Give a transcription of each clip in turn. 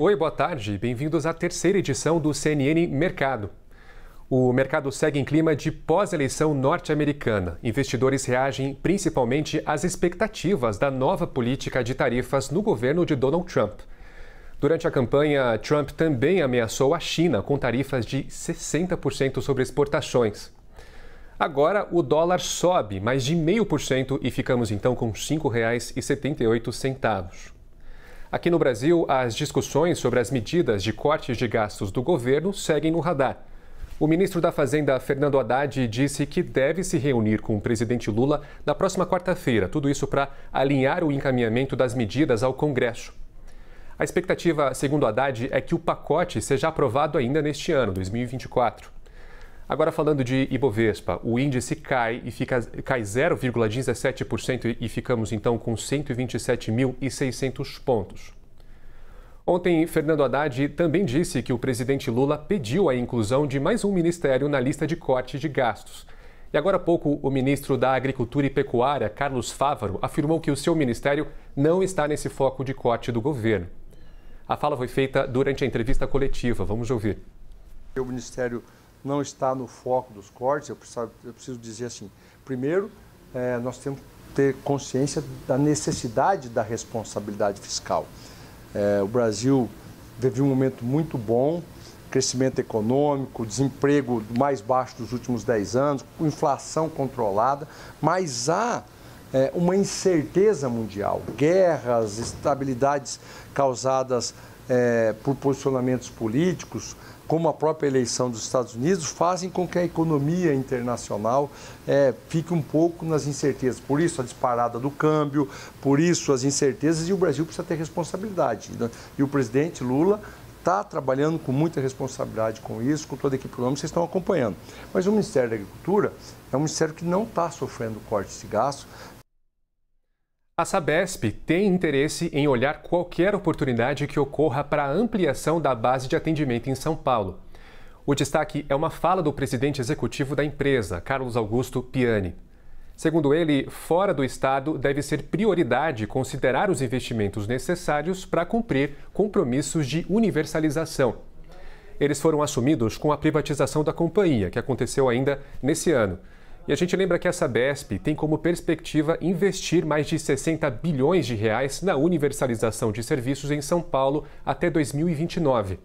Oi, boa tarde. Bem-vindos à terceira edição do CNN Mercado. O mercado segue em clima de pós-eleição norte-americana. Investidores reagem principalmente às expectativas da nova política de tarifas no governo de Donald Trump. Durante a campanha, Trump também ameaçou a China com tarifas de 60% sobre exportações. Agora o dólar sobe mais de 0,5% e ficamos então com R$ 5,78. Aqui no Brasil, as discussões sobre as medidas de cortes de gastos do governo seguem no radar. O ministro da Fazenda, Fernando Haddad, disse que deve se reunir com o presidente Lula na próxima quarta-feira. Tudo isso para alinhar o encaminhamento das medidas ao Congresso. A expectativa, segundo Haddad, é que o pacote seja aprovado ainda neste ano, 2024. Agora falando de Ibovespa, o índice cai e fica, cai 0,17% e ficamos então com 127.600 pontos. Ontem, Fernando Haddad também disse que o presidente Lula pediu a inclusão de mais um ministério na lista de corte de gastos. E agora há pouco, o ministro da Agricultura e Pecuária, Carlos Fávaro, afirmou que o seu ministério não está nesse foco de corte do governo. A fala foi feita durante a entrevista coletiva. Vamos ouvir. O Ministério não está no foco dos cortes, eu preciso, eu preciso dizer assim, primeiro, é, nós temos que ter consciência da necessidade da responsabilidade fiscal. É, o Brasil vive um momento muito bom, crescimento econômico, desemprego mais baixo dos últimos 10 anos, inflação controlada, mas há é, uma incerteza mundial, guerras, estabilidades causadas é, por posicionamentos políticos, como a própria eleição dos Estados Unidos, fazem com que a economia internacional é, fique um pouco nas incertezas. Por isso a disparada do câmbio, por isso as incertezas, e o Brasil precisa ter responsabilidade. Né? E o presidente Lula está trabalhando com muita responsabilidade com isso, com toda a equipe econômica, vocês estão acompanhando. Mas o Ministério da Agricultura é um ministério que não está sofrendo cortes de gastos, a Sabesp tem interesse em olhar qualquer oportunidade que ocorra para a ampliação da base de atendimento em São Paulo. O destaque é uma fala do presidente executivo da empresa, Carlos Augusto Piani. Segundo ele, fora do Estado deve ser prioridade considerar os investimentos necessários para cumprir compromissos de universalização. Eles foram assumidos com a privatização da companhia, que aconteceu ainda nesse ano. E a gente lembra que a Sabesp tem como perspectiva investir mais de 60 bilhões de reais na universalização de serviços em São Paulo até 2029.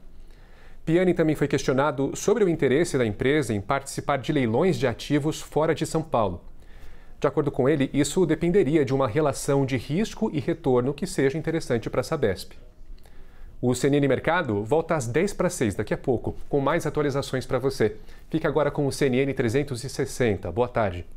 Piani também foi questionado sobre o interesse da empresa em participar de leilões de ativos fora de São Paulo. De acordo com ele, isso dependeria de uma relação de risco e retorno que seja interessante para a Sabesp. O CNN Mercado volta às 10 para 6 daqui a pouco, com mais atualizações para você. Fica agora com o CNN 360. Boa tarde.